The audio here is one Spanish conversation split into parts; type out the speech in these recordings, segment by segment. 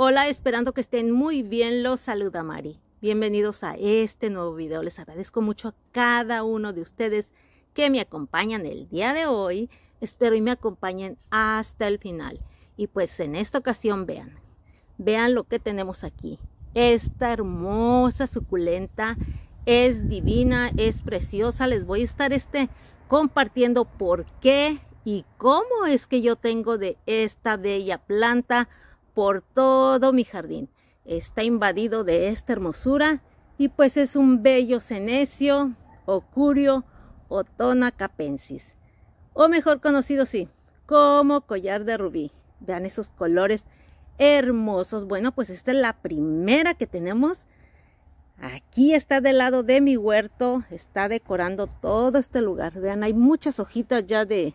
Hola, esperando que estén muy bien, los saluda Mari. Bienvenidos a este nuevo video. Les agradezco mucho a cada uno de ustedes que me acompañan el día de hoy. Espero y me acompañen hasta el final. Y pues en esta ocasión vean, vean lo que tenemos aquí. Esta hermosa suculenta es divina, es preciosa. Les voy a estar este compartiendo por qué y cómo es que yo tengo de esta bella planta por todo mi jardín. Está invadido de esta hermosura y pues es un bello cenecio, ocurio, tona capensis, o mejor conocido sí, como collar de rubí. Vean esos colores hermosos. Bueno, pues esta es la primera que tenemos. Aquí está del lado de mi huerto, está decorando todo este lugar. Vean, hay muchas hojitas ya de,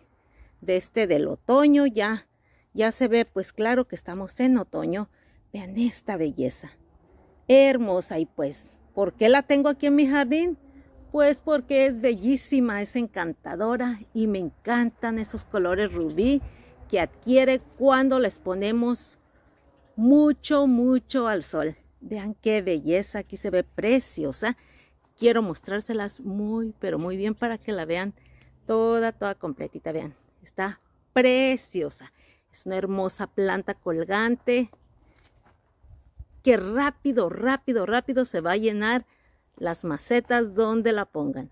de este, del otoño, ya ya se ve pues claro que estamos en otoño. Vean esta belleza. Hermosa y pues, ¿por qué la tengo aquí en mi jardín? Pues porque es bellísima, es encantadora y me encantan esos colores rubí que adquiere cuando les ponemos mucho, mucho al sol. Vean qué belleza, aquí se ve preciosa. Quiero mostrárselas muy, pero muy bien para que la vean toda, toda completita. Vean, está preciosa. Es una hermosa planta colgante que rápido, rápido, rápido se va a llenar las macetas donde la pongan.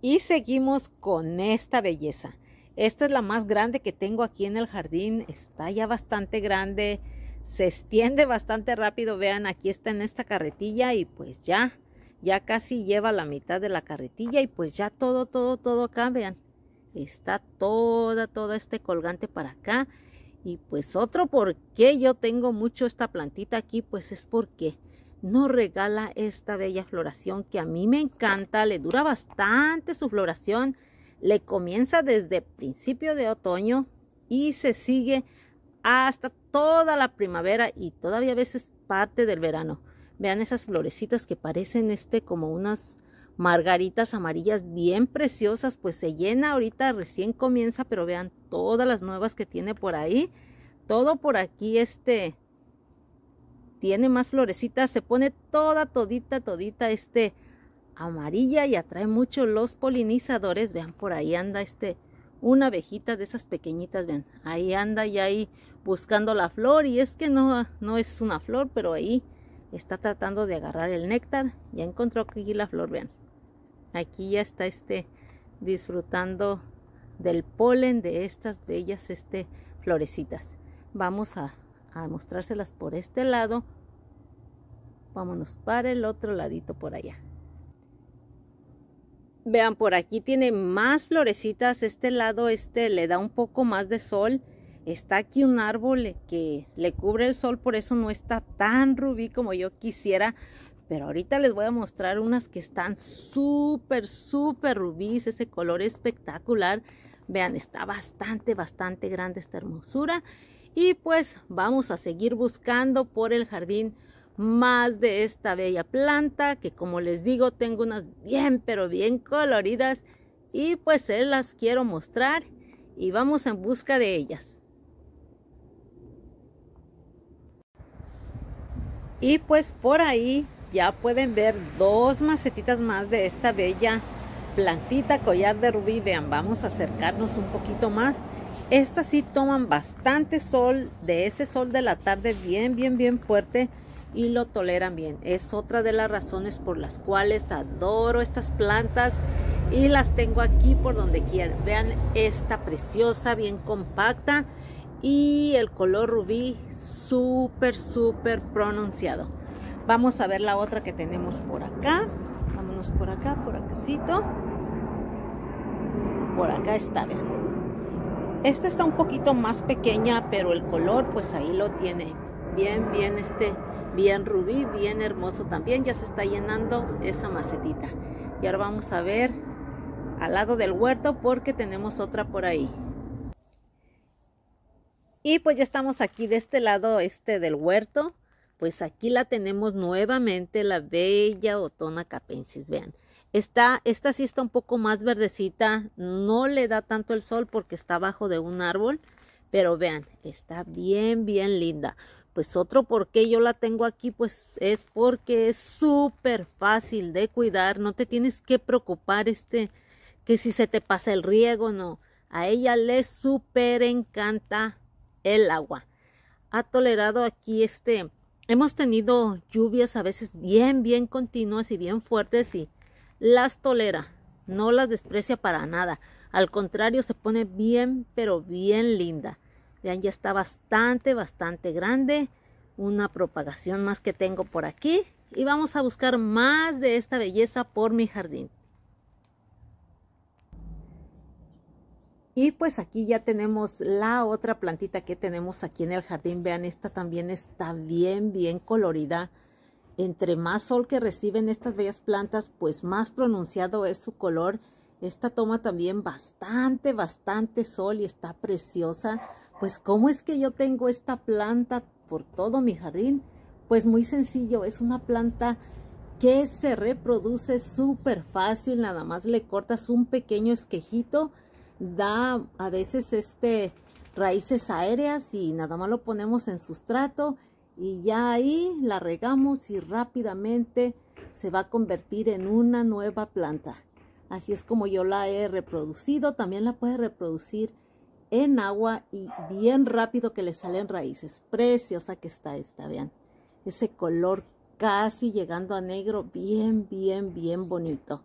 Y seguimos con esta belleza. Esta es la más grande que tengo aquí en el jardín. Está ya bastante grande. Se extiende bastante rápido. Vean, aquí está en esta carretilla y pues ya, ya casi lleva la mitad de la carretilla y pues ya todo, todo, todo acá, vean está toda, toda este colgante para acá. Y pues otro por qué yo tengo mucho esta plantita aquí, pues es porque no regala esta bella floración que a mí me encanta. Le dura bastante su floración. Le comienza desde principio de otoño y se sigue hasta toda la primavera y todavía a veces parte del verano. Vean esas florecitas que parecen este como unas margaritas amarillas bien preciosas, pues se llena ahorita, recién comienza, pero vean todas las nuevas que tiene por ahí. Todo por aquí este tiene más florecitas, se pone toda, todita, todita este amarilla y atrae mucho los polinizadores. Vean, por ahí anda este una abejita de esas pequeñitas, vean, ahí anda y ahí buscando la flor y es que no, no es una flor, pero ahí está tratando de agarrar el néctar. Ya encontró aquí la flor, vean. Aquí ya está este disfrutando del polen de estas bellas este, florecitas. Vamos a, a mostrárselas por este lado. Vámonos para el otro ladito por allá. Vean, por aquí tiene más florecitas. Este lado este le da un poco más de sol. Está aquí un árbol que le cubre el sol, por eso no está tan rubí como yo quisiera. Pero ahorita les voy a mostrar unas que están súper, súper rubíes. Ese color espectacular. Vean, está bastante, bastante grande esta hermosura. Y pues vamos a seguir buscando por el jardín más de esta bella planta. Que como les digo, tengo unas bien, pero bien coloridas. Y pues se las quiero mostrar. Y vamos en busca de ellas. Y pues por ahí ya pueden ver dos macetitas más de esta bella plantita collar de rubí. Vean, vamos a acercarnos un poquito más. Estas sí toman bastante sol, de ese sol de la tarde bien, bien, bien fuerte y lo toleran bien. Es otra de las razones por las cuales adoro estas plantas y las tengo aquí por donde quieran. Vean esta preciosa, bien compacta y el color rubí súper, súper pronunciado. Vamos a ver la otra que tenemos por acá. Vámonos por acá, por acácito. Por acá está, vean. Esta está un poquito más pequeña, pero el color pues ahí lo tiene. Bien, bien este, bien rubí, bien hermoso también. Ya se está llenando esa macetita. Y ahora vamos a ver al lado del huerto porque tenemos otra por ahí. Y pues ya estamos aquí de este lado este del huerto. Pues aquí la tenemos nuevamente, la bella Otona capensis, vean. Está, esta sí está un poco más verdecita, no le da tanto el sol porque está abajo de un árbol, pero vean, está bien, bien linda. Pues otro por qué yo la tengo aquí, pues es porque es súper fácil de cuidar, no te tienes que preocupar este, que si se te pasa el riego, no. A ella le súper encanta el agua. Ha tolerado aquí este, hemos tenido lluvias a veces bien, bien continuas y bien fuertes y las tolera, no las desprecia para nada. Al contrario, se pone bien, pero bien linda. Vean, ya está bastante, bastante grande. Una propagación más que tengo por aquí. Y vamos a buscar más de esta belleza por mi jardín. Y pues aquí ya tenemos la otra plantita que tenemos aquí en el jardín. Vean, esta también está bien, bien colorida. Entre más sol que reciben estas bellas plantas, pues más pronunciado es su color. Esta toma también bastante, bastante sol y está preciosa. Pues, ¿cómo es que yo tengo esta planta por todo mi jardín? Pues muy sencillo, es una planta que se reproduce súper fácil. Nada más le cortas un pequeño esquejito da a veces este raíces aéreas y nada más lo ponemos en sustrato y ya ahí la regamos y rápidamente se va a convertir en una nueva planta. Así es como yo la he reproducido. También la puede reproducir en agua y bien rápido que le salen raíces. Preciosa que está esta, vean. Ese color casi llegando a negro, bien, bien, bien bonito.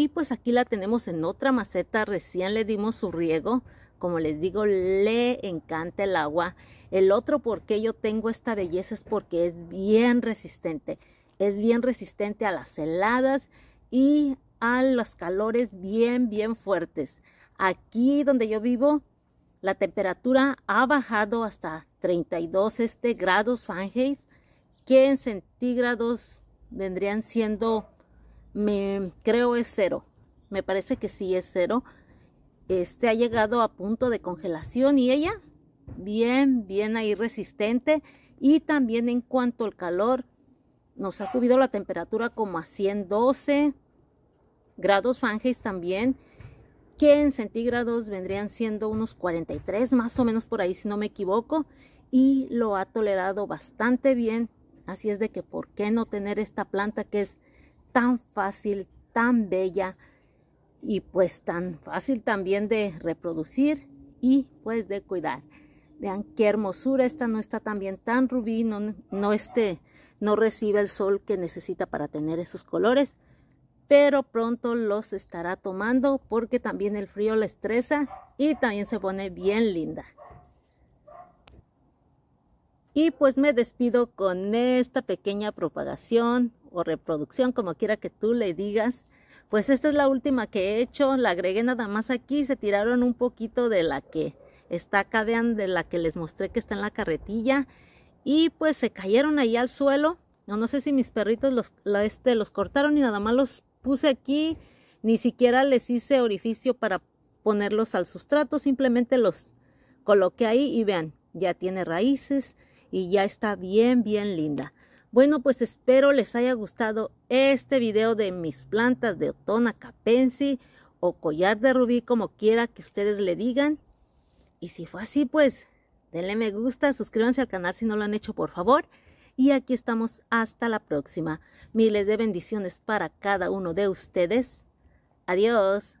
Y pues aquí la tenemos en otra maceta, recién le dimos su riego. Como les digo, le encanta el agua. El otro por qué yo tengo esta belleza es porque es bien resistente. Es bien resistente a las heladas y a los calores bien, bien fuertes. Aquí donde yo vivo, la temperatura ha bajado hasta 32 este, grados Fahrenheit, que en centígrados vendrían siendo me creo es cero. Me parece que sí es cero. Este ha llegado a punto de congelación y ella bien, bien ahí resistente. Y también en cuanto al calor, nos ha subido la temperatura como a 112 grados Fahrenheit también, que en centígrados vendrían siendo unos 43 más o menos por ahí si no me equivoco. Y lo ha tolerado bastante bien. Así es de que, ¿por qué no tener esta planta que es tan fácil, tan bella y pues tan fácil también de reproducir y pues de cuidar. Vean qué hermosura, esta no está también tan rubí, no, no, este, no recibe el sol que necesita para tener esos colores, pero pronto los estará tomando porque también el frío la estresa y también se pone bien linda. Y pues me despido con esta pequeña propagación o reproducción, como quiera que tú le digas. Pues esta es la última que he hecho, la agregué nada más aquí, se tiraron un poquito de la que está acá, vean, de la que les mostré que está en la carretilla. Y pues se cayeron ahí al suelo. No, no sé si mis perritos los, este, los cortaron y nada más los puse aquí. Ni siquiera les hice orificio para ponerlos al sustrato, simplemente los coloqué ahí y vean, ya tiene raíces y ya está bien, bien linda. Bueno, pues espero les haya gustado este video de mis plantas de otona capensi o collar de rubí, como quiera que ustedes le digan. Y si fue así, pues denle me gusta, suscríbanse al canal si no lo han hecho, por favor. Y aquí estamos hasta la próxima. Miles de bendiciones para cada uno de ustedes. Adiós.